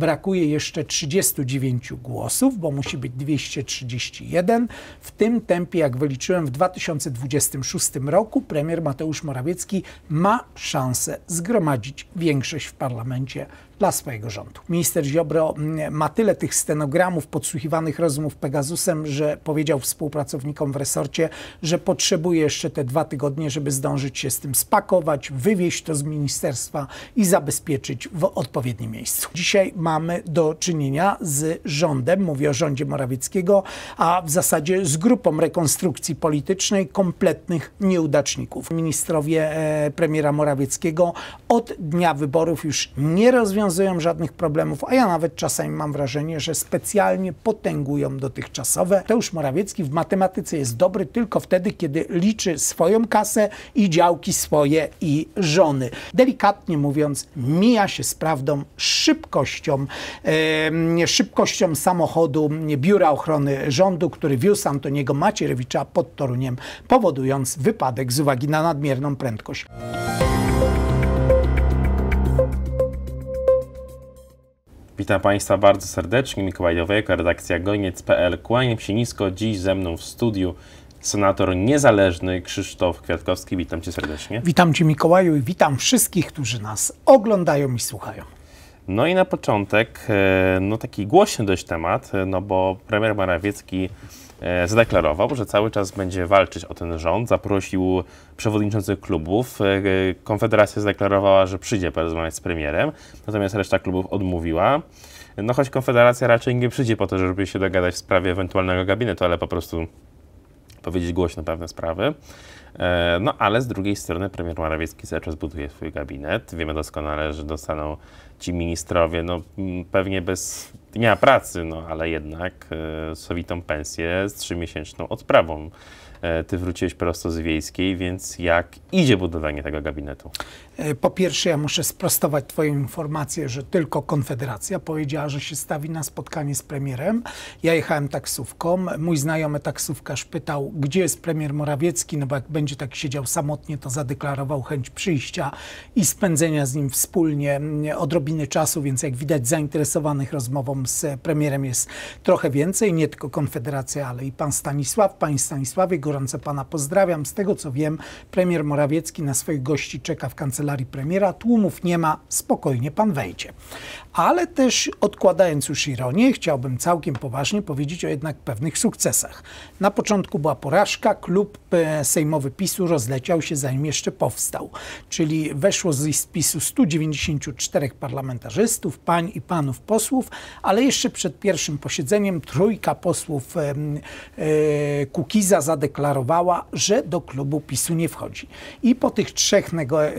Brakuje jeszcze 39 głosów, bo musi być 231. W tym tempie, jak wyliczyłem, w 2026 roku premier Mateusz Morawiecki ma szansę zgromadzić większość w parlamencie dla swojego rządu. Minister Ziobro ma tyle tych stenogramów podsłuchiwanych rozmów Pegasusem, że powiedział współpracownikom w resorcie, że potrzebuje jeszcze te dwa tygodnie, żeby zdążyć się z tym spakować, wywieźć to z ministerstwa i zabezpieczyć w odpowiednim miejscu. Dzisiaj mamy do czynienia z rządem, mówię o rządzie Morawieckiego, a w zasadzie z grupą rekonstrukcji politycznej kompletnych nieudaczników. Ministrowie e, premiera Morawieckiego od dnia wyborów już nie rozwiązują rozwiązują żadnych problemów, a ja nawet czasami mam wrażenie, że specjalnie potęgują dotychczasowe. Teusz Morawiecki w matematyce jest dobry tylko wtedy, kiedy liczy swoją kasę i działki swoje i żony. Delikatnie mówiąc, mija się z prawdą szybkością, e, szybkością samochodu Biura Ochrony Rządu, który wiózł Antoniego Macierewicza pod Toruniem, powodując wypadek z uwagi na nadmierną prędkość. Witam Państwa bardzo serdecznie, Mikołaj Dowieko, redakcja goniec.pl. Kłaniam się nisko, dziś ze mną w studiu senator niezależny Krzysztof Kwiatkowski. Witam Cię serdecznie. Witam Cię Mikołaju i witam wszystkich, którzy nas oglądają i słuchają. No i na początek, e, no taki głośny dość temat, e, no bo premier Morawiecki E, zadeklarował, że cały czas będzie walczyć o ten rząd, zaprosił przewodniczących klubów. E, e, Konfederacja zadeklarowała, że przyjdzie porozmawiać z premierem, natomiast reszta klubów odmówiła. No choć Konfederacja raczej nie przyjdzie po to, żeby się dogadać w sprawie ewentualnego gabinetu, ale po prostu powiedzieć głośno pewne sprawy. E, no ale z drugiej strony premier Morawiecki cały czas buduje swój gabinet. Wiemy doskonale, że dostaną ci ministrowie, no pewnie bez dnia pracy, no ale jednak e, sowitą pensję z trzymiesięczną odprawą. E, ty wróciłeś prosto z wiejskiej, więc jak idzie budowanie tego gabinetu? E, po pierwsze, ja muszę sprostować Twoją informację, że tylko Konfederacja powiedziała, że się stawi na spotkanie z premierem. Ja jechałem taksówką. Mój znajomy taksówkarz pytał, gdzie jest premier Morawiecki, no bo jak będzie tak siedział samotnie, to zadeklarował chęć przyjścia i spędzenia z nim wspólnie mm, odrobiny czasu, więc jak widać, zainteresowanych rozmową z premierem jest trochę więcej. Nie tylko Konfederacja, ale i pan Stanisław, pan Stanisław, jego gorąco pana pozdrawiam. Z tego co wiem, premier Morawiecki na swoich gości czeka w kancelarii premiera. Tłumów nie ma, spokojnie pan wejdzie. Ale też odkładając już ironię, chciałbym całkiem poważnie powiedzieć o jednak pewnych sukcesach. Na początku była porażka, klub e, sejmowy PiSu rozleciał się zanim jeszcze powstał. Czyli weszło z list PiSu 194 parlamentarzystów, pań i panów posłów, ale jeszcze przed pierwszym posiedzeniem trójka posłów e, Kukiza zadeklarowała, zadeklarowała, że do klubu PiSu nie wchodzi. I po tych trzech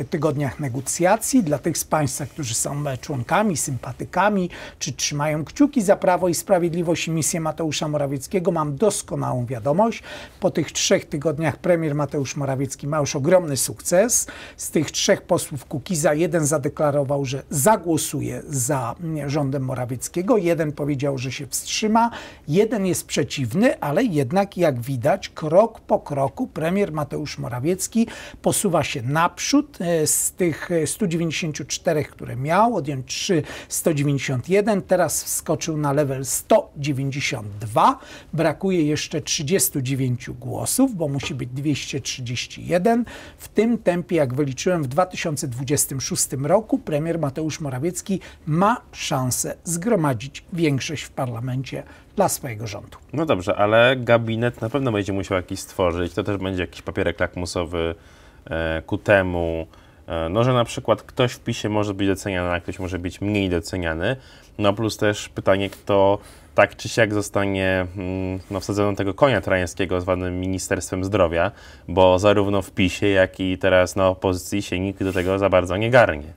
tygodniach negocjacji dla tych z Państwa, którzy są e, członkami, sympatykami, czy trzymają kciuki za Prawo i Sprawiedliwość i misję Mateusza Morawieckiego, mam doskonałą wiadomość. Po tych trzech tygodniach premier Mateusz Morawiecki ma już ogromny sukces. Z tych trzech posłów Kukiza jeden zadeklarował, że zagłosuje za mm, rządem Morawieckiego, jeden powiedział, że się wstrzyma, jeden jest przeciwny, ale jednak jak widać krok krok po kroku premier Mateusz Morawiecki posuwa się naprzód e, z tych 194, które miał, odjąć 3, 191, teraz wskoczył na level 192. Brakuje jeszcze 39 głosów, bo musi być 231. W tym tempie, jak wyliczyłem, w 2026 roku premier Mateusz Morawiecki ma szansę zgromadzić większość w parlamencie dla swojego rządu. No dobrze, ale gabinet na pewno będzie musiał jakiś stworzyć. To też będzie jakiś papierek lakmusowy e, ku temu. E, no, że na przykład ktoś w PiSie może być doceniany, a ktoś może być mniej doceniany. No plus też pytanie, kto tak czy siak zostanie mm, no, wsadzono tego konia trajańskiego zwanym Ministerstwem Zdrowia, bo zarówno w PiSie, jak i teraz na opozycji się nikt do tego za bardzo nie garnie.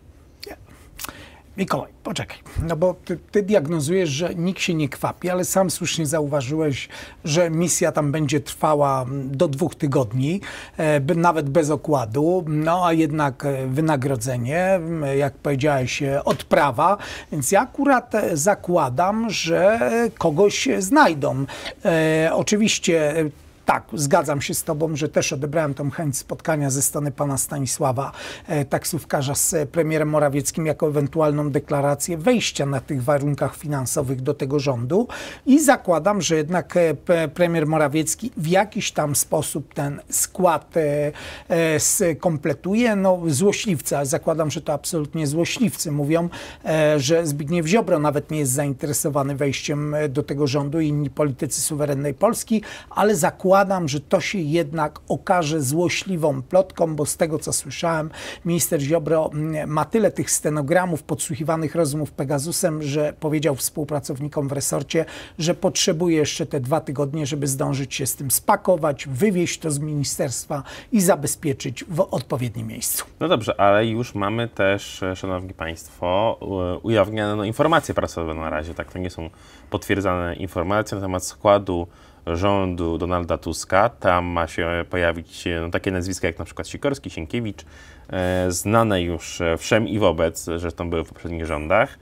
Mikołaj, poczekaj, no bo ty, ty, diagnozujesz, że nikt się nie kwapi, ale sam słusznie zauważyłeś, że misja tam będzie trwała mm, do dwóch tygodni, e, nawet bez okładu, no a jednak e, wynagrodzenie, mm, jak powiedziałeś, e, odprawa, więc ja akurat e, zakładam, że kogoś znajdą. E, oczywiście tak, zgadzam się z Tobą, że też odebrałem tą chęć spotkania ze strony pana Stanisława, e, taksówkarza z premierem Morawieckim, jako ewentualną deklarację wejścia na tych warunkach finansowych do tego rządu i zakładam, że jednak e, premier Morawiecki w jakiś tam sposób ten skład e, e skompletuje. No, złośliwca, zakładam, że to absolutnie złośliwcy mówią, e, że Zbigniew Ziobro nawet nie jest zainteresowany wejściem e, do tego rządu i inni politycy suwerennej Polski, ale zakładam, zakładam, że to się jednak okaże złośliwą plotką, bo z tego co słyszałem, minister Ziobro mm, ma tyle tych stenogramów podsłuchiwanych rozmów Pegasusem, że powiedział współpracownikom w resorcie, że potrzebuje jeszcze te dwa tygodnie, żeby zdążyć się z tym spakować, wywieźć to z ministerstwa i zabezpieczyć w odpowiednim miejscu. No dobrze, ale już mamy też, e, szanowni państwo, e, ujawnione no, informacje prasowe na razie, tak? To nie są potwierdzane informacje na temat składu rządu Donalda Tuska. Tam ma się pojawić e, no, takie nazwiska jak na przykład Sikorski, Sienkiewicz, e, znane już e, wszem i wobec, zresztą były w poprzednich rządach.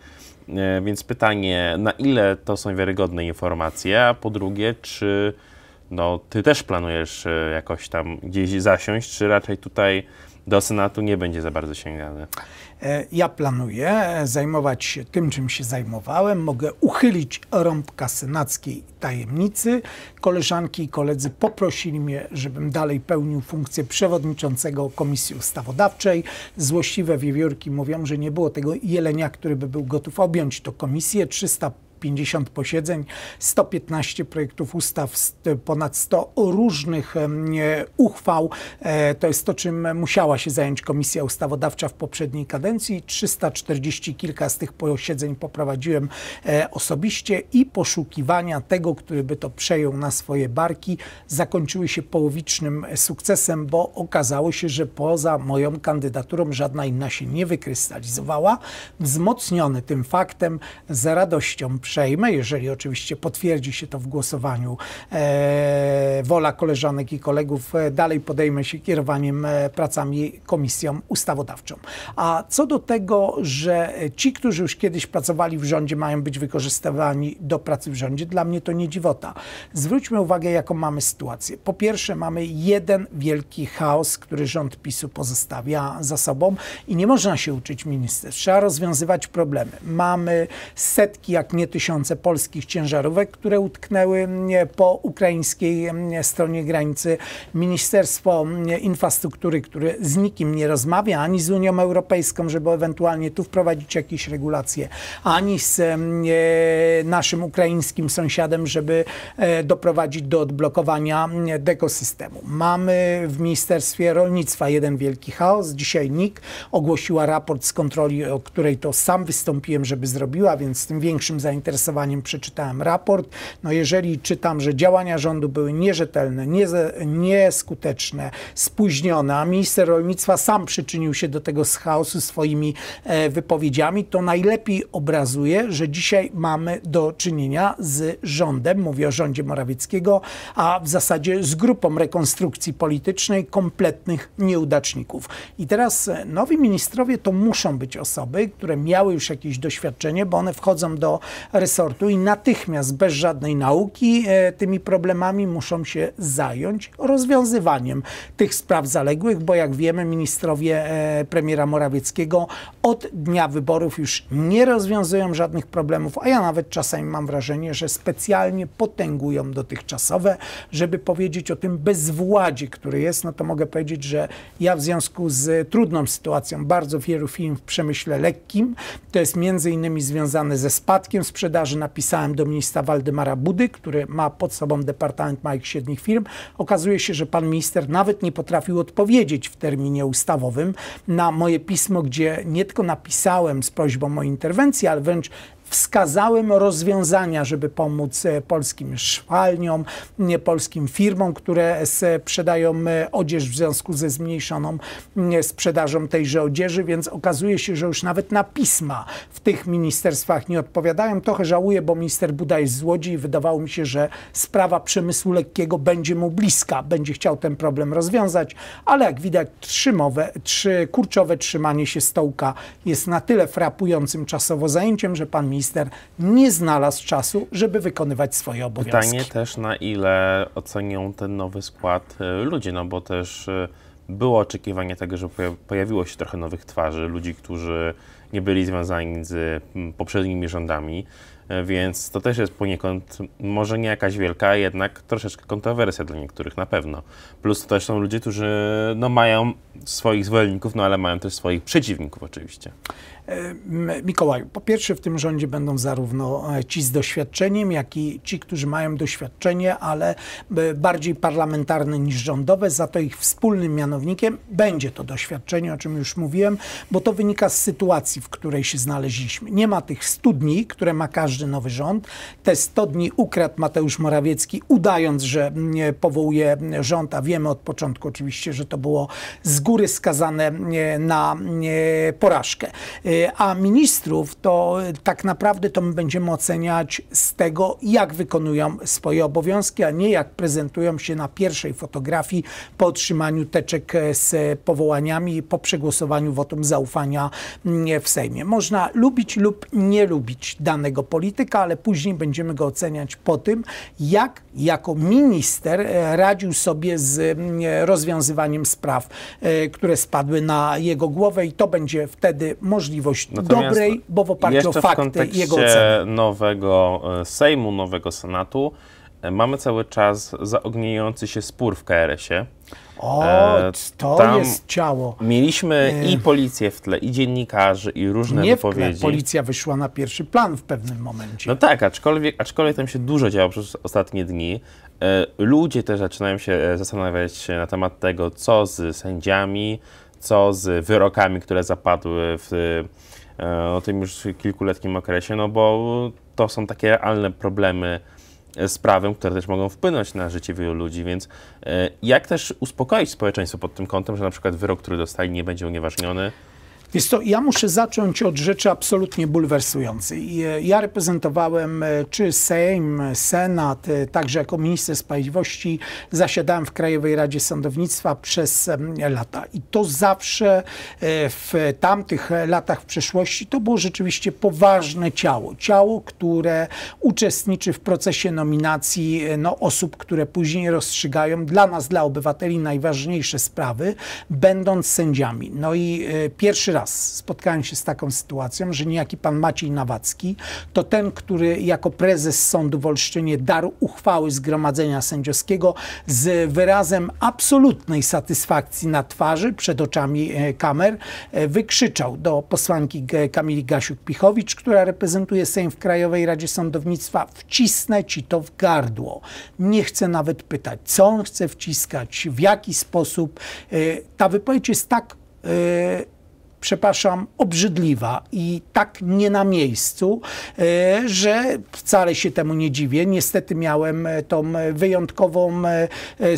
E, więc pytanie, na ile to są wiarygodne informacje, a po drugie, czy no, ty też planujesz e, jakoś tam gdzieś zasiąść, czy raczej tutaj do Senatu nie będzie za bardzo sięgane. Ja planuję e, zajmować się tym, czym się zajmowałem. Mogę uchylić rąbka senackiej tajemnicy. Koleżanki i koledzy poprosili mnie, żebym dalej pełnił funkcję przewodniczącego Komisji Ustawodawczej. Złośliwe wiewiórki mówią, że nie było tego jelenia, który by był gotów objąć to komisję. 300 50 posiedzeń, 115 projektów ustaw, ponad 100 różnych uchwał. E, to jest to, czym musiała się zająć Komisja Ustawodawcza w poprzedniej kadencji. 340 kilka z tych posiedzeń poprowadziłem e, osobiście i poszukiwania tego, który by to przejął na swoje barki, zakończyły się połowicznym e, sukcesem, bo okazało się, że poza moją kandydaturą żadna inna się nie wykrystalizowała. Wzmocniony tym faktem, z radością przy uprzejme, jeżeli oczywiście potwierdzi się to w głosowaniu, e, wola koleżanek i kolegów e, dalej podejmę się kierowaniem e, pracami komisją ustawodawczą. A co do tego, że ci, którzy już kiedyś pracowali w rządzie, mają być wykorzystywani do pracy w rządzie, dla mnie to nie dziwota. Zwróćmy uwagę, jaką mamy sytuację. Po pierwsze, mamy jeden wielki chaos, który rząd PiSu pozostawia za sobą i nie można się uczyć minister. Trzeba rozwiązywać problemy. Mamy setki, jak nie tysiące, tysiące polskich ciężarówek, które utknęły po ukraińskiej stronie granicy. Ministerstwo Infrastruktury, które z nikim nie rozmawia, ani z Unią Europejską, żeby ewentualnie tu wprowadzić jakieś regulacje, ani z naszym ukraińskim sąsiadem, żeby e, doprowadzić do odblokowania ekosystemu. Mamy w Ministerstwie Rolnictwa jeden wielki chaos. Dzisiaj NIK ogłosiła raport z kontroli, o której to sam wystąpiłem, żeby zrobiła, więc z tym większym zainteresowaniem zainteresowaniem przeczytałem raport. No jeżeli czytam, że działania rządu były nierzetelne, nieskuteczne, spóźnione, a minister rolnictwa sam przyczynił się do tego z chaosu swoimi e, wypowiedziami, to najlepiej obrazuje, że dzisiaj mamy do czynienia z rządem, mówię o rządzie Morawieckiego, a w zasadzie z grupą rekonstrukcji politycznej kompletnych nieudaczników. I teraz e, nowi ministrowie to muszą być osoby, które miały już jakieś doświadczenie, bo one wchodzą do resortu i natychmiast bez żadnej nauki e, tymi problemami muszą się zająć rozwiązywaniem tych spraw zaległych, bo jak wiemy ministrowie e, premiera Morawieckiego od dnia wyborów już nie rozwiązują żadnych problemów, a ja nawet czasami mam wrażenie, że specjalnie potęgują dotychczasowe, żeby powiedzieć o tym bezwładzie, który jest, no to mogę powiedzieć, że ja w związku z trudną sytuacją bardzo wielu firm w przemyśle lekkim, to jest między innymi związane ze spadkiem z sprzedaży napisałem do ministra Waldemara Budy, który ma pod sobą Departament Małych i Średnich Firm. Okazuje się, że pan minister nawet nie potrafił odpowiedzieć w terminie ustawowym na moje pismo, gdzie nie tylko napisałem z prośbą o interwencję, ale wręcz wskazałem rozwiązania, żeby pomóc e, polskim szwalniom, polskim firmom, które e, sprzedają e, odzież w związku ze zmniejszoną sprzedażą tejże odzieży, więc okazuje się, że już nawet na pisma w tych ministerstwach nie odpowiadają. Trochę żałuję, bo minister Buda jest z Łodzi i wydawało mi się, że sprawa przemysłu lekkiego będzie mu bliska, będzie chciał ten problem rozwiązać, ale jak widać trzymowe, trzy, kurczowe trzymanie się stołka jest na tyle frapującym czasowo zajęciem, że pan minister minister nie znalazł czasu, żeby wykonywać swoje obowiązki. Pytanie też, na ile ocenią ten nowy skład e, ludzie, no bo też e, było oczekiwanie tego, że pojawiło się trochę nowych twarzy, ludzi, którzy nie byli związani z poprzednimi rządami, e, więc to też jest poniekąd może nie jakaś wielka, jednak troszeczkę kontrowersja dla niektórych na pewno. Plus to też są ludzie, którzy no, mają swoich zwolenników, no ale mają też swoich przeciwników oczywiście. E, Mikołaju, po pierwsze w tym rządzie będą zarówno e, ci z doświadczeniem, jak i ci, którzy mają doświadczenie, ale e, bardziej parlamentarne niż rządowe, za to ich wspólnym mianownikiem będzie to doświadczenie, o czym już mówiłem, bo to wynika z sytuacji, w której się znaleźliśmy. Nie ma tych 100 dni, które ma każdy nowy rząd. Te 100 dni ukradł Mateusz Morawiecki, udając, że mm, powołuje rząd, a wiemy od początku oczywiście, że to było z góry skazane na porażkę. Y, a ministrów, to tak naprawdę to my będziemy oceniać z tego, jak wykonują swoje obowiązki, a nie jak prezentują się na pierwszej fotografii po otrzymaniu teczek e, z powołaniami po przegłosowaniu wotum zaufania mm, w Sejmie. Można lubić lub nie lubić danego polityka, ale później będziemy go oceniać po tym, jak jako minister e, radził sobie z mm, rozwiązywaniem spraw, e, które spadły na jego głowę i to będzie wtedy możliwe możliwość Natomiast dobrej, bo w oparciu o fakty i jego ocenę. nowego e, Sejmu, nowego Senatu e, mamy cały czas zaogniający się spór w KRS-ie. O, e, to Tam jest ciało. Mieliśmy i policję w tle, i dziennikarzy, i różne Nie wypowiedzi. W Policja wyszła na pierwszy plan w pewnym momencie. No tak, aczkolwiek, aczkolwiek tam się dużo działo przez ostatnie dni. Ludzie też zaczynają się zastanawiać na temat tego, co z sędziami, co z wyrokami, które zapadły w e, o tym już kilkuletnim okresie, no bo to są takie realne problemy z prawem, które też mogą wpłynąć na życie wielu ludzi, więc e, jak też uspokoić społeczeństwo pod tym kątem, że na przykład wyrok, który dostali nie będzie unieważniony? Więc to ja muszę zacząć od rzeczy absolutnie bulwersującej. E, ja reprezentowałem e, czy Sejm, Senat, e, także jako minister sprawiedliwości zasiadałem w Krajowej Radzie Sądownictwa przez lata. I to zawsze w tamtych latach w przeszłości to było rzeczywiście poważne ciało. Ciało, które uczestniczy w procesie nominacji no, osób, które później rozstrzygają dla nas, dla obywateli najważniejsze sprawy, będąc sędziami. No i pierwszy raz raz spotkałem się z taką sytuacją, że niejaki pan Maciej Nawacki to ten, który jako prezes sądu w Olsztynie darł uchwały zgromadzenia sędziowskiego z wyrazem absolutnej satysfakcji na twarzy, przed oczami e, kamer, e, wykrzyczał do posłanki Kamili Gasiuk-Pichowicz, która reprezentuje Sejm w Krajowej Radzie Sądownictwa, wcisnę ci to w gardło. Nie chcę nawet pytać, co on chce wciskać, w jaki sposób. E, ta wypowiedź jest tak przepraszam, obrzydliwa i tak nie na miejscu, e, że wcale się temu nie dziwię. Niestety miałem e, tą wyjątkową, e,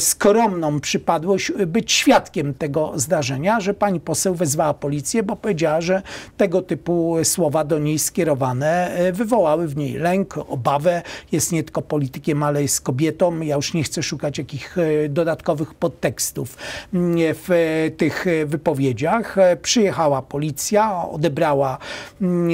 skromną przypadłość być świadkiem tego zdarzenia, że pani poseł wezwała policję, bo powiedziała, że tego typu słowa do niej skierowane wywołały w niej lęk, obawę. Jest nie tylko politykiem, ale jest kobietą. Ja już nie chcę szukać jakichś dodatkowych podtekstów mm, w tych wypowiedziach. Przyjechała odebrała policja, odebrała, mm,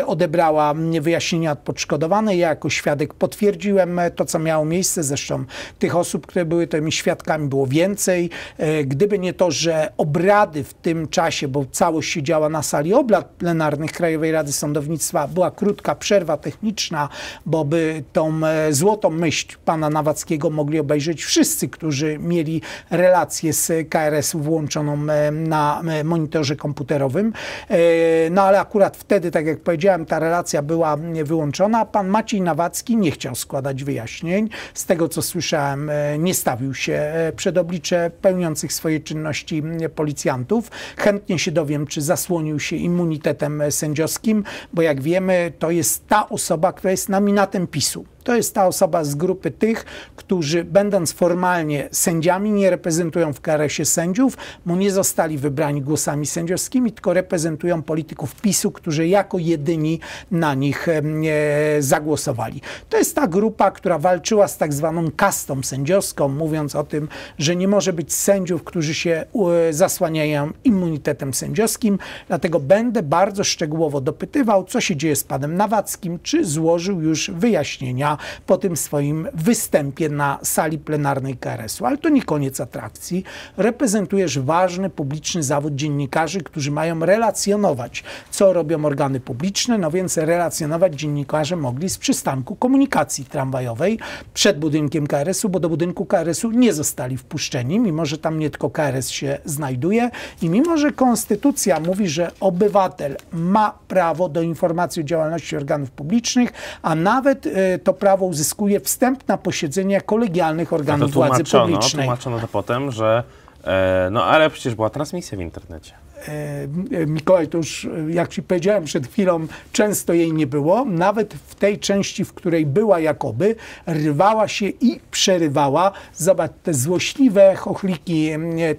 e, odebrała wyjaśnienia od podszkodowanej. Ja jako świadek potwierdziłem to, co miało miejsce. Zresztą tych osób, które były tymi świadkami, było więcej. E, gdyby nie to, że obrady w tym czasie, bo całość się działa na sali obrad plenarnych Krajowej Rady Sądownictwa, była krótka przerwa techniczna, bo by tą e, złotą myśl pana Nawackiego mogli obejrzeć wszyscy, którzy mieli relację z KRS włączoną na monitor monitorze komputerowym. E, no ale akurat wtedy, tak jak powiedziałem, ta relacja była wyłączona. Pan Maciej Nawacki nie chciał składać wyjaśnień. Z tego, co słyszałem, e, nie stawił się e, przed oblicze pełniących swoje czynności policjantów. Chętnie się dowiem, czy zasłonił się immunitetem sędziowskim, bo jak wiemy, to jest ta osoba, która jest nominatem PiSu. To jest ta osoba z grupy tych, którzy będąc formalnie sędziami, nie reprezentują w krs sędziów, bo nie zostali wybrani głosami sędziowskimi, tylko reprezentują polityków PiSu, którzy jako jedyni na nich e, zagłosowali. To jest ta grupa, która walczyła z tak zwaną kastą sędziowską, mówiąc o tym, że nie może być sędziów, którzy się zasłaniają immunitetem sędziowskim. Dlatego będę bardzo szczegółowo dopytywał, co się dzieje z panem Nawackim, czy złożył już wyjaśnienia po tym swoim występie na sali plenarnej KRS-u. Ale to nie koniec atrakcji. Reprezentujesz ważny publiczny zawód dziennikarzy, którzy mają relacjonować, co robią organy publiczne, no więc relacjonować dziennikarze mogli z przystanku komunikacji tramwajowej przed budynkiem KRS-u, bo do budynku KRS-u nie zostali wpuszczeni, mimo że tam nie tylko KRS się znajduje i mimo że konstytucja mówi, że obywatel ma prawo do informacji o działalności organów publicznych, a nawet e, to prawo sprawa uzyskuje wstęp na posiedzenie kolegialnych organów no władzy publicznej. Tłumaczono to potem, że e, no ale przecież była transmisja w internecie. E, e, Mikołaj, to już e, jak ci powiedziałem przed chwilą, często jej nie było. Nawet w tej części, w której była jakoby, rwała się i przerywała. Zobacz, te złośliwe chochliki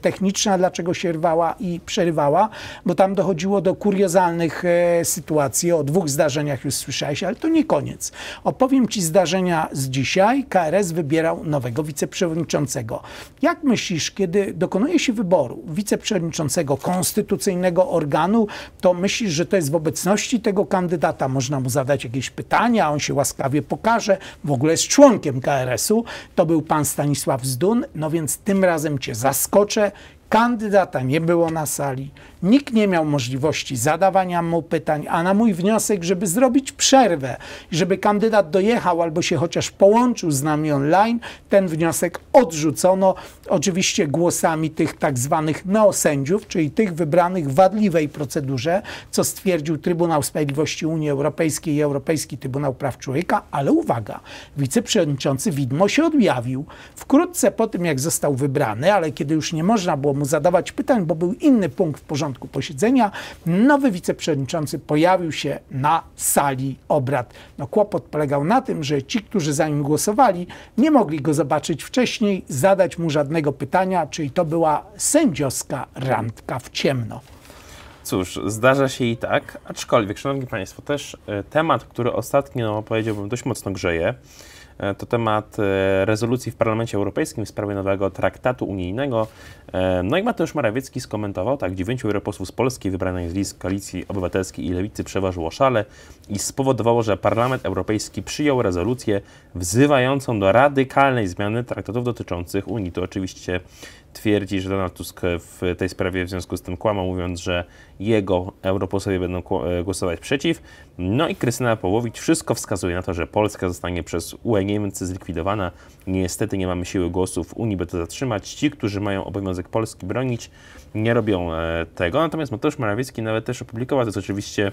techniczne, dlaczego się rwała i przerywała, bo tam dochodziło do kuriozalnych sytuacji. O dwóch zdarzeniach już słyszałeś, ale to nie koniec. Opowiem ci zdarzenia z dzisiaj. KRS wybierał nowego wiceprzewodniczącego. Jak myślisz, kiedy dokonuje się wyboru wiceprzewodniczącego konstytucyjnego, konstytucyjnego organu, to myślisz, że to jest w obecności tego kandydata, można mu zadać jakieś pytania, on się łaskawie pokaże, w ogóle jest członkiem KRS-u, to był pan Stanisław Zdun, no więc tym razem cię zaskoczę, Kandydata nie było na sali, nikt nie miał możliwości zadawania mu pytań, a na mój wniosek, żeby zrobić przerwę i żeby kandydat dojechał albo się chociaż połączył z nami online, ten wniosek odrzucono oczywiście głosami tych tak zwanych neosędziów, czyli tych wybranych w wadliwej procedurze, co stwierdził Trybunał Sprawiedliwości Unii Europejskiej i Europejski Trybunał Praw Człowieka, ale uwaga, wiceprzewodniczący Widmo się odjawił. Wkrótce po tym, jak został wybrany, ale kiedy już nie można było mu zadawać pytań, bo był inny punkt w porządku posiedzenia. Nowy wiceprzewodniczący pojawił się na sali obrad. No, kłopot polegał na tym, że ci, którzy za nim głosowali, nie mogli go zobaczyć wcześniej, zadać mu żadnego pytania, czyli to była sędziowska randka w ciemno. Cóż, zdarza się i tak, aczkolwiek, szanowni państwo, też e, temat, który ostatnio, powiedziałbym, dość mocno grzeje, E, to temat e, rezolucji w Parlamencie Europejskim w sprawie nowego traktatu unijnego. E, no i Mateusz Morawiecki skomentował tak, dziewięciu europosłów z Polski wybranych z list Koalicji Obywatelskiej i Lewicy przeważyło szale i spowodowało, że Parlament Europejski przyjął rezolucję wzywającą do radykalnej zmiany traktatów dotyczących Unii. To oczywiście twierdzi, że Donald Tusk w tej sprawie w związku z tym kłamał, mówiąc, że jego europosłowie będą e, głosować przeciw. No i Krystyna Połowicz, wszystko wskazuje na to, że Polska zostanie przez UE Niemcy zlikwidowana. Niestety nie mamy siły głosów, w Unii, by to zatrzymać. Ci, którzy mają obowiązek Polski bronić, nie robią e, tego. Natomiast Mateusz Morawiecki nawet też opublikował, to jest oczywiście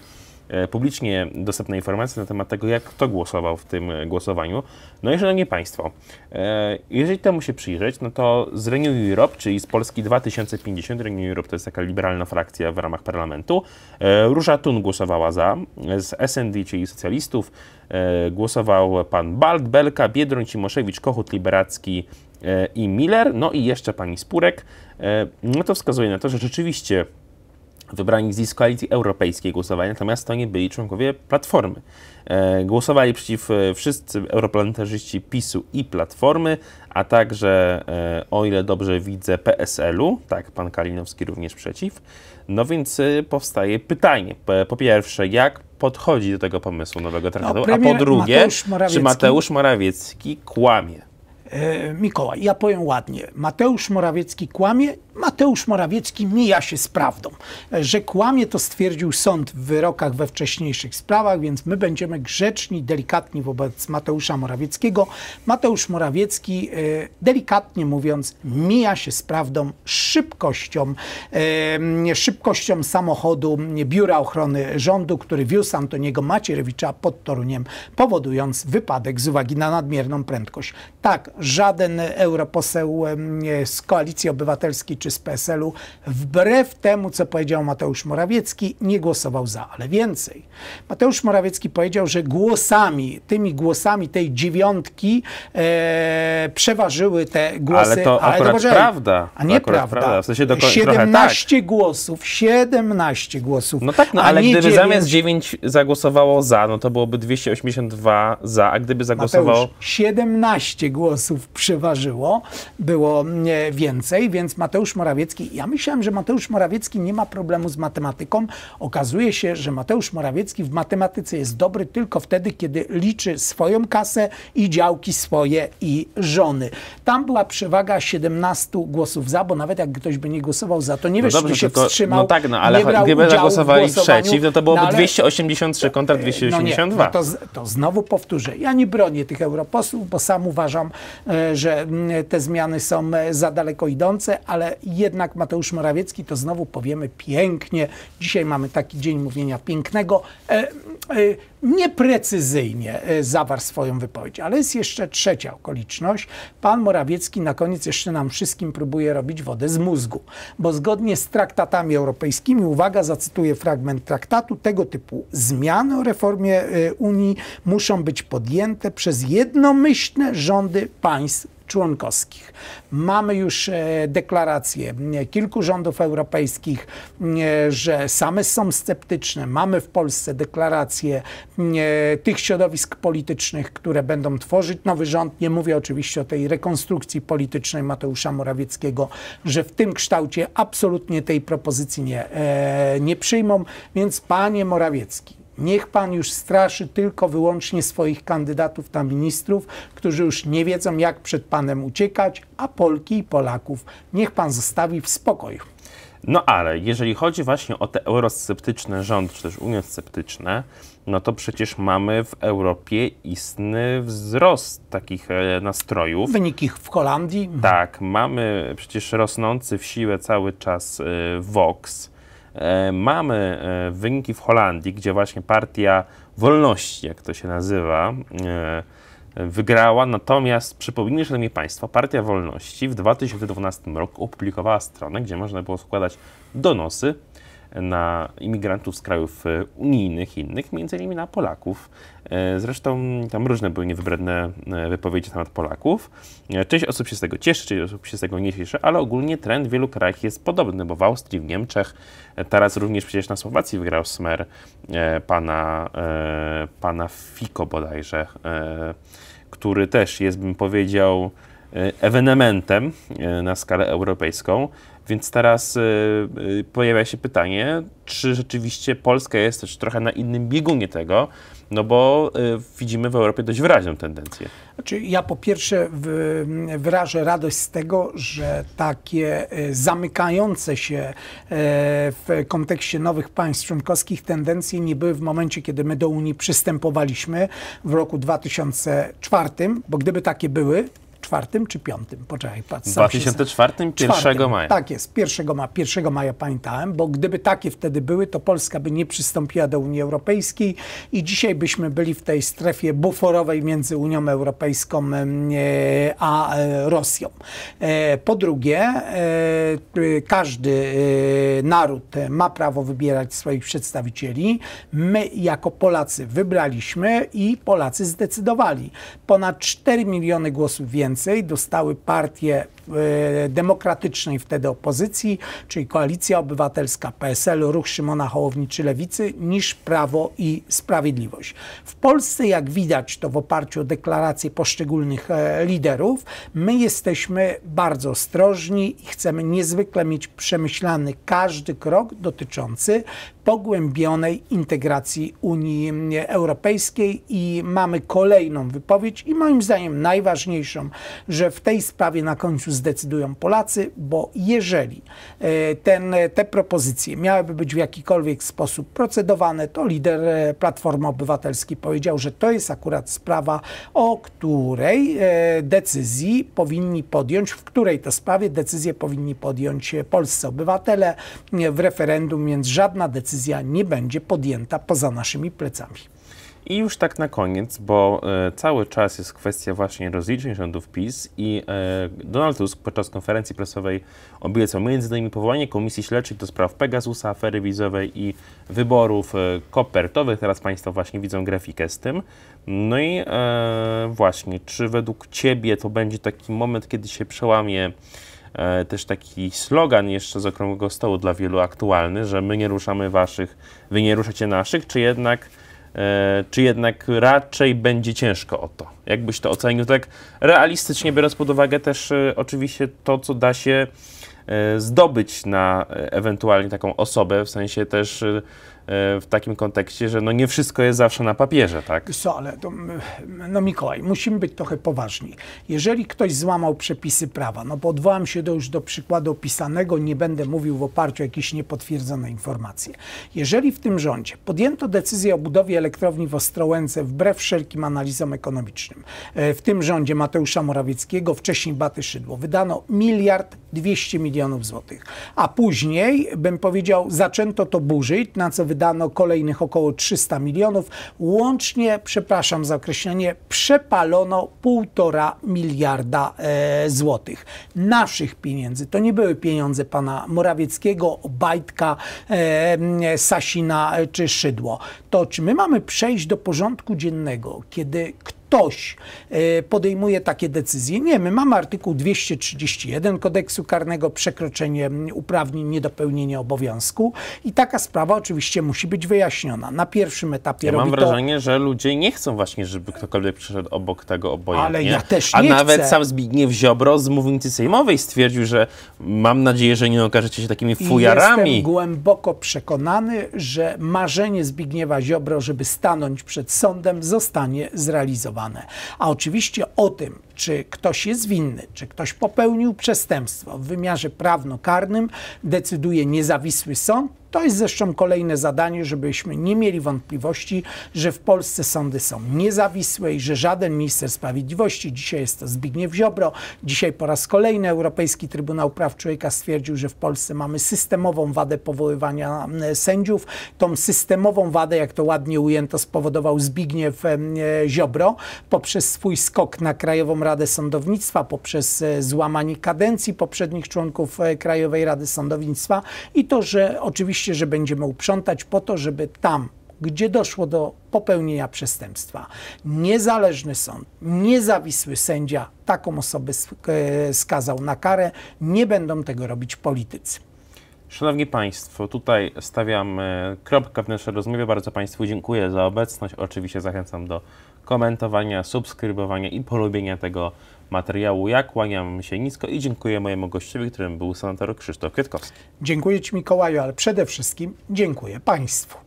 E, publicznie dostępne informacje na temat tego, jak kto głosował w tym głosowaniu. No i szanowni Państwo, e, jeżeli temu się przyjrzeć, no to z Renew Europe, czyli z Polski 2050, Renew Europe to jest taka liberalna frakcja w ramach parlamentu, e, Róża Tun głosowała za, z SND, czyli socjalistów, głosował pan Balt, Belka, Biedroń, Cimoszewicz, Kochut, Liberacki i Miller, no i jeszcze pani Spurek. No to wskazuje na to, że rzeczywiście wybrani z koalicji europejskiej głosowali, natomiast to nie byli członkowie Platformy. E, głosowali przeciw e, wszyscy europarlamentarzyści PiSu i Platformy, a także, e, o ile dobrze widzę, PSL-u, tak, pan Kalinowski również przeciw. No więc powstaje pytanie, po pierwsze, jak podchodzi do tego pomysłu nowego no, traktatu, no, a po drugie, Mateusz czy Mateusz Morawiecki kłamie? Mikołaj, ja powiem ładnie. Mateusz Morawiecki kłamie Mateusz Morawiecki mija się z prawdą. Że kłamie to stwierdził sąd w wyrokach we wcześniejszych sprawach, więc my będziemy grzeczni, delikatni wobec Mateusza Morawieckiego. Mateusz Morawiecki, e, delikatnie mówiąc, mija się z prawdą szybkością, e, szybkością samochodu Biura Ochrony Rządu, który wiózł Antoniego Macierewicza pod Toruniem, powodując wypadek z uwagi na nadmierną prędkość. Tak, żaden europoseł e, z Koalicji Obywatelskiej czy z PSL-u, wbrew temu, co powiedział Mateusz Morawiecki, nie głosował za, ale więcej. Mateusz Morawiecki powiedział, że głosami, tymi głosami tej dziewiątki e, przeważyły te głosy. Ale to ale akurat ale prawda. A nie prawda. prawda. W sensie do 17 tak. głosów, 17 głosów. No tak, no ale gdyby 9... zamiast 9 zagłosowało za, no to byłoby 282 za, a gdyby zagłosowało... Mateusz, 17 głosów przeważyło, było e, więcej, więc Mateusz Mateusz Morawiecki. Ja myślałem, że Mateusz Morawiecki nie ma problemu z matematyką. Okazuje się, że Mateusz Morawiecki w matematyce jest dobry tylko wtedy, kiedy liczy swoją kasę i działki swoje i żony. Tam była przewaga 17 głosów za, bo nawet jak ktoś by nie głosował za, to nie no wiesz, dobrze, czy się no no wstrzymał. No tak, no ale gdyby zagłosowali przeciw, no to byłoby no, ale, 283 kontra 282. E, no nie, no to, to znowu powtórzę. Ja nie bronię tych europosłów, bo sam uważam, e, że mm, te zmiany są e, za daleko idące, ale jednak Mateusz Morawiecki, to znowu powiemy pięknie. Dzisiaj mamy taki dzień mówienia pięknego. E, e, nieprecyzyjnie e, zawarł swoją wypowiedź, ale jest jeszcze trzecia okoliczność. Pan Morawiecki na koniec jeszcze nam wszystkim próbuje robić wodę z mózgu, bo zgodnie z traktatami europejskimi, uwaga, zacytuję fragment traktatu, tego typu zmiany o reformie e, Unii muszą być podjęte przez jednomyślne rządy państw członkowskich. Mamy już e, deklaracje kilku rządów europejskich, że same są sceptyczne. Mamy w Polsce deklaracje tych środowisk politycznych, które będą tworzyć nowy rząd. Nie mówię oczywiście o tej rekonstrukcji politycznej Mateusza Morawieckiego, że w tym kształcie absolutnie tej propozycji nie, e, nie przyjmą. Więc panie Morawiecki, Niech pan już straszy tylko wyłącznie swoich kandydatów na ministrów, którzy już nie wiedzą, jak przed panem uciekać, a Polki i Polaków niech pan zostawi w spokoju. No ale jeżeli chodzi właśnie o te eurosceptyczne rządy, czy też sceptyczne, no to przecież mamy w Europie istny wzrost takich e, nastrojów. Wyniki w Holandii. Tak, mamy przecież rosnący w siłę cały czas Vox e, E, mamy e, wyniki w Holandii, gdzie właśnie partia wolności, jak to się nazywa, e, wygrała. Natomiast przypomnijmy, szanowni państwo, Partia Wolności w 2012 roku opublikowała stronę, gdzie można było składać donosy na imigrantów z krajów e, unijnych, innych, między innymi na Polaków. E, zresztą tam różne były niewybredne e, wypowiedzi na temat Polaków. Część osób się z tego cieszy, część osób się z tego nie cieszy, ale ogólnie trend w wielu krajach jest podobny, bo w Austrii, w Niemczech, teraz również przecież na Słowacji wygrał Smer pana, pana Fico bodajże, który też jest, bym powiedział, ewenementem na skalę europejską. Więc teraz y, y, pojawia się pytanie, czy rzeczywiście Polska jest też trochę na innym biegunie tego, no bo y, widzimy w Europie dość wyraźną tendencję. Znaczy, ja po pierwsze wyrażę radość z tego, że takie zamykające się w kontekście nowych państw członkowskich tendencje nie były w momencie, kiedy my do Unii przystępowaliśmy w roku 2004, bo gdyby takie były, 2004 czy 5? Poczekaj, patrz. W 2004, 1 4, maja. Tak jest, 1 maja, 1 maja pamiętałem, bo gdyby takie wtedy były, to Polska by nie przystąpiła do Unii Europejskiej i dzisiaj byśmy byli w tej strefie buforowej między Unią Europejską e, a e, Rosją. E, po drugie, każdy naród ma prawo wybierać swoich przedstawicieli. My jako Polacy wybraliśmy i Polacy zdecydowali. Ponad 4 miliony głosów więcej więcej dostały partie e, demokratycznej wtedy opozycji, czyli Koalicja Obywatelska, PSL, Ruch Szymona Hołowniczy, Lewicy, niż Prawo i Sprawiedliwość. W Polsce, jak widać to w oparciu o deklaracje poszczególnych e, liderów, my jesteśmy bardzo ostrożni i chcemy niezwykle mieć przemyślany każdy krok dotyczący pogłębionej integracji Unii mm, Europejskiej i mamy kolejną wypowiedź i moim zdaniem najważniejszą że w tej sprawie na końcu zdecydują Polacy, bo jeżeli e, ten, e, te propozycje miałyby być w jakikolwiek sposób procedowane, to lider e, Platformy Obywatelskiej powiedział, że to jest akurat sprawa, o której decyzji powinni podjąć, w której to sprawie decyzję powinni podjąć polscy obywatele w referendum, więc żadna decyzja nie będzie podjęta poza naszymi plecami. I już tak na koniec, bo e, cały czas jest kwestia właśnie rozliczeń rządów PiS i e, Donald Tusk podczas konferencji prasowej obiecał m.in. powołanie komisji śledczej do spraw Pegasusa, afery wizowej i wyborów e, kopertowych. Teraz Państwo właśnie widzą grafikę z tym. No i e, właśnie, czy według Ciebie to będzie taki moment, kiedy się przełamie e, też taki slogan jeszcze z okrągłego stołu dla wielu aktualny, że my nie ruszamy waszych, wy nie ruszacie naszych, czy jednak E, czy jednak raczej będzie ciężko o to? Jakbyś to ocenił tak realistycznie, biorąc pod uwagę też e, oczywiście to, co da się e, zdobyć na ewentualnie taką osobę, w sensie też E, w takim kontekście, że no nie wszystko jest zawsze na papierze, tak? Co, ale to, no Mikołaj, musimy być trochę poważni. Jeżeli ktoś złamał przepisy prawa, no bo odwołam się do, już do przykładu opisanego, nie będę mówił w oparciu o jakieś niepotwierdzone informacje. Jeżeli w tym rządzie podjęto decyzję o budowie elektrowni w Ostrołęce wbrew wszelkim analizom ekonomicznym, e, w tym rządzie Mateusza Morawieckiego, wcześniej Baty Szydło, wydano miliard 200 milionów złotych, a później, bym powiedział, zaczęto to burzyć, na co wydano kolejnych około 300 milionów. Łącznie, przepraszam za określenie, przepalono 1,5 miliarda e, złotych. Naszych pieniędzy. To nie były pieniądze pana Morawieckiego, Bajtka, e, Sasina e, czy Szydło. To czy my mamy przejść do porządku dziennego, kiedy ktoś ktoś e, podejmuje takie decyzje. Nie, my mamy artykuł 231 kodeksu karnego, przekroczenie uprawnień, niedopełnienie obowiązku i taka sprawa oczywiście musi być wyjaśniona. Na pierwszym etapie ja mam to... wrażenie, że ludzie nie chcą właśnie, żeby ktokolwiek przyszedł obok tego obojętnie. Ale ja też nie A nawet chcę. sam Zbigniew Ziobro z mównicy sejmowej stwierdził, że mam nadzieję, że nie okażecie się takimi fujarami. I jestem głęboko przekonany, że marzenie Zbigniewa Ziobro, żeby stanąć przed sądem, zostanie zrealizowane. A oczywiście o tym, czy ktoś jest winny, czy ktoś popełnił przestępstwo w wymiarze prawno-karnym, decyduje niezawisły sąd to jest zresztą kolejne zadanie, żebyśmy nie mieli wątpliwości, że w Polsce sądy są niezawisłe i że żaden minister sprawiedliwości, dzisiaj jest to Zbigniew Ziobro, dzisiaj po raz kolejny Europejski Trybunał Praw Człowieka stwierdził, że w Polsce mamy systemową wadę powoływania e, sędziów. Tą systemową wadę, jak to ładnie ujęto, spowodował Zbigniew e, e, Ziobro poprzez swój skok na Krajową Radę Sądownictwa, poprzez złamanie kadencji poprzednich członków Krajowej Rady Sądownictwa i to, że oczywiście oczywiście, że będziemy uprzątać po to, żeby tam, gdzie doszło do popełnienia przestępstwa, niezależny sąd, niezawisły sędzia taką osobę e, skazał na karę. Nie będą tego robić politycy. Szanowni Państwo, tutaj stawiam e, kropkę w naszej rozmowie. Bardzo Państwu dziękuję za obecność. Oczywiście zachęcam do komentowania, subskrybowania i polubienia tego materiału. Ja kłaniam się nisko i dziękuję mojemu gościowi, którym był senator Krzysztof Kwiatkowski. Dziękuję Ci Mikołaju, ale przede wszystkim dziękuję Państwu.